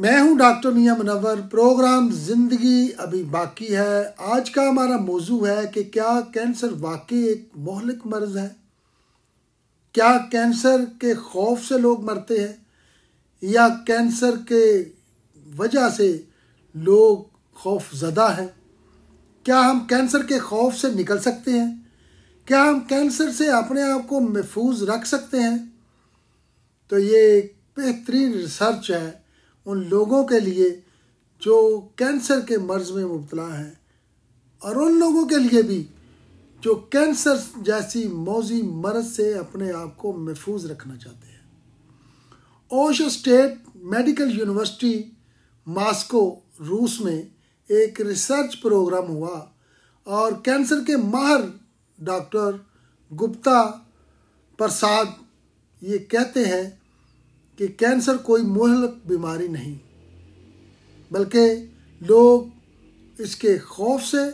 मैं हूं डॉक्टर मियां मुनवर प्रोग्राम ज़िंदगी अभी बाकी है आज का हमारा मौजू है कि क्या कैंसर वाकई एक मोहलिक मर्ज है क्या कैंसर के खौफ से लोग मरते हैं या कैंसर के वजह से लोग खौफ ज़दा हैं क्या हम कैंसर के खौफ से निकल सकते हैं क्या हम कैंसर से अपने आप को महफूज रख सकते हैं तो ये बेहतरीन रिसर्च है उन लोगों के लिए जो कैंसर के मर्ज में मुबतला हैं और उन लोगों के लिए भी जो कैंसर जैसी मौजी मर्ज से अपने आप को महफूज रखना चाहते हैं Osh state medical university Moscow रूस में एक रिसर्च प्रोग्राम हुआ और कैंसर के माहर डॉक्टर गुप्ता प्रसाद ये कहते हैं कि कैंसर कोई मोहलक बीमारी नहीं बल्कि लोग इसके खौफ से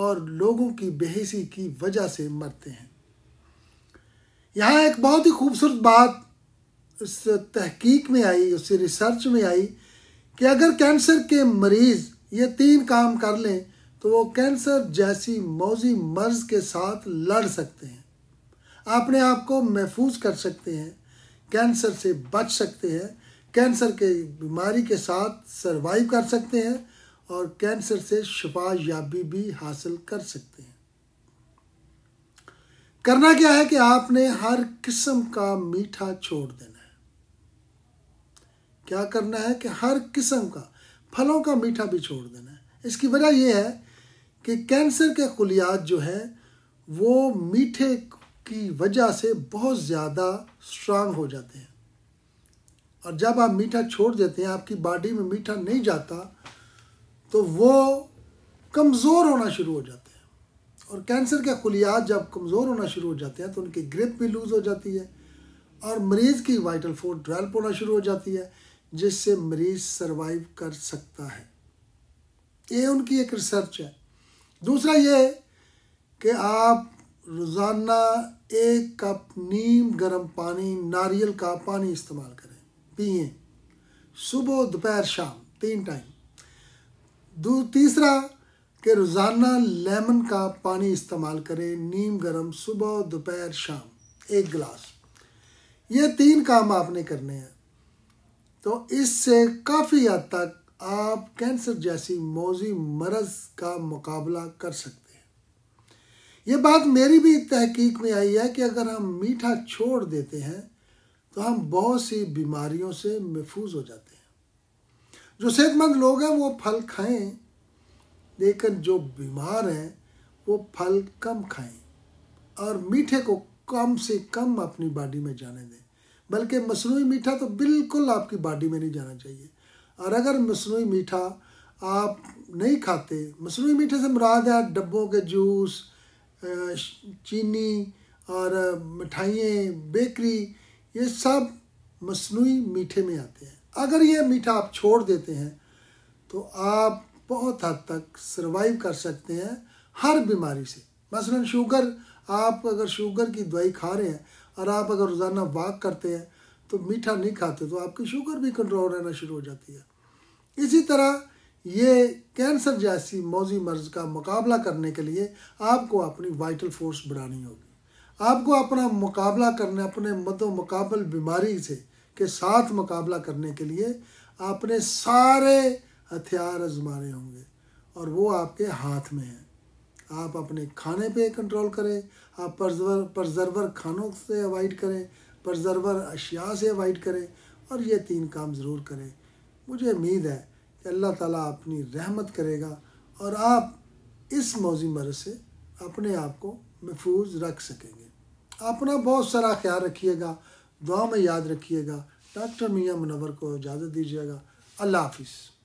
और लोगों की बेहसी की वजह से मरते हैं यहाँ एक बहुत ही खूबसूरत बात इस तहकीक में आई उस रिसर्च में आई कि अगर कैंसर के मरीज़ ये तीन काम कर लें तो वो कैंसर जैसी मौजी मर्ज के साथ लड़ सकते हैं अपने आप को महफूज कर सकते हैं कैंसर से बच सकते हैं कैंसर के बीमारी के साथ सरवाइव कर सकते हैं और कैंसर से शिफा याबी भी हासिल कर सकते हैं करना क्या है कि आपने हर किस्म का मीठा छोड़ देना है क्या करना है कि हर किस्म का फलों का मीठा भी छोड़ देना है इसकी वजह यह है कि कैंसर के खुलियात जो है वो मीठे की वजह से बहुत ज़्यादा स्ट्रांग हो जाते हैं और जब आप मीठा छोड़ देते हैं आपकी बॉडी में मीठा नहीं जाता तो वो कमज़ोर होना शुरू हो जाते हैं और कैंसर के खुलियात जब कमज़ोर होना शुरू हो जाते हैं तो उनकी ग्रिप भी लूज़ हो जाती है और मरीज़ की वाइटल फोर्स डेवलप होना शुरू हो जाती है जिससे मरीज़ सरवाइव कर सकता है ये उनकी एक रिसर्च है दूसरा ये कि आप रोज़ाना एक कप नीम गर्म पानी नारियल का पानी इस्तेमाल करें पिए सुबह दोपहर शाम तीन टाइम तीसरा कि रोज़ाना लेमन का पानी इस्तेमाल करें नीम गर्म सुबह दोपहर शाम एक गिलास ये तीन काम आपने करने हैं तो इससे काफ़ी हद तक आप कैंसर जैसी मौजी मरज़ का मुकाबला कर सकते हैं ये बात मेरी भी तहकीक में आई है कि अगर हम मीठा छोड़ देते हैं तो हम बहुत सी बीमारियों से महफूज हो जाते हैं जो सेहतमंद लोग हैं वो फल खाएं लेकिन जो बीमार हैं वो फल कम खाएं और मीठे को कम से कम अपनी बॉडी में जाने दें बल्कि मसनू मीठा तो बिल्कुल आपकी बॉडी में नहीं जाना चाहिए और अगर मसनू मीठा आप नहीं खाते मसनू मीठे से मुराद है डब्बों के जूस चीनी और मिठाइयाँ बेकरी ये सब मसनू मीठे में आते हैं अगर ये मीठा आप छोड़ देते हैं तो आप बहुत हद तक सर्वाइव कर सकते हैं हर बीमारी से मसलन शुगर आप अगर शुगर की दवाई खा रहे हैं और आप अगर रोज़ाना वाक करते हैं तो मीठा नहीं खाते तो आपकी शुगर भी कंट्रोल रहना शुरू हो जाती है इसी तरह ये कैंसर जैसी मौजी मर्ज का मुकाबला करने के लिए आपको अपनी वाइटल फोर्स बढ़ानी होगी आपको अपना मुकाबला करने अपने मदो मुकाबल बीमारी से के साथ मुकाबला करने के लिए आपने सारे हथियार आजमाने होंगे और वो आपके हाथ में हैं आप अपने खाने पे कंट्रोल करें आप परजर्वर परजर्वर खानों से अवॉइड करें परजर्वर अशिया से अवॉइड करें और ये तीन काम ज़रूर करें मुझे उम्मीद है कि अल्लाह ताला अपनी रहमत करेगा और आप इस मौजी मर से अपने आप को महफूज रख सकेंगे अपना बहुत सारा ख्याल रखिएगा दुआ में याद रखिएगा डॉक्टर मियाँ मुनवर को इजाज़त दीजिएगा अल्लाह हाफिज़